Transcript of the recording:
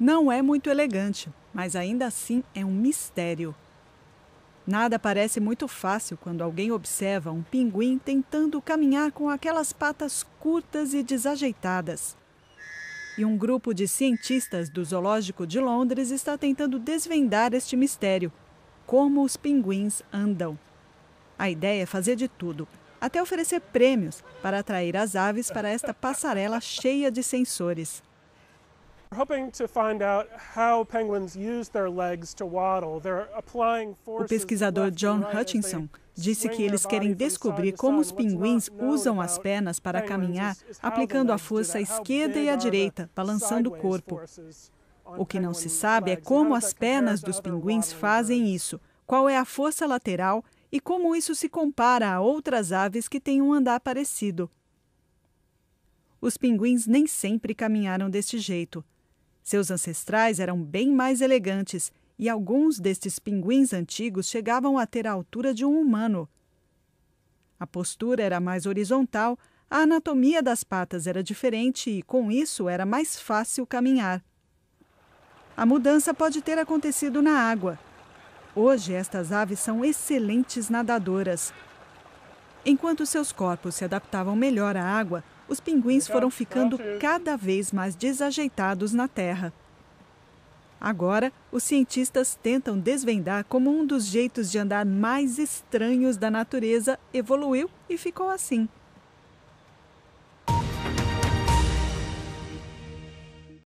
Não é muito elegante, mas ainda assim é um mistério. Nada parece muito fácil quando alguém observa um pinguim tentando caminhar com aquelas patas curtas e desajeitadas. E um grupo de cientistas do Zoológico de Londres está tentando desvendar este mistério: como os pinguins andam. A ideia é fazer de tudo, até oferecer prêmios para atrair as aves para esta passarela cheia de sensores. O pesquisador John Hutchinson disse que eles querem descobrir como os pinguins usam as pernas para caminhar, aplicando a força à esquerda e à direita, balançando o corpo. O que não se sabe é como as pernas dos pinguins fazem isso, qual é a força lateral e como isso se compara a outras aves que têm um andar parecido. Os pinguins nem sempre caminharam deste jeito. Seus ancestrais eram bem mais elegantes e alguns destes pinguins antigos chegavam a ter a altura de um humano. A postura era mais horizontal, a anatomia das patas era diferente e, com isso, era mais fácil caminhar. A mudança pode ter acontecido na água. Hoje, estas aves são excelentes nadadoras. Enquanto seus corpos se adaptavam melhor à água, os pinguins foram ficando cada vez mais desajeitados na Terra. Agora, os cientistas tentam desvendar como um dos jeitos de andar mais estranhos da natureza evoluiu e ficou assim.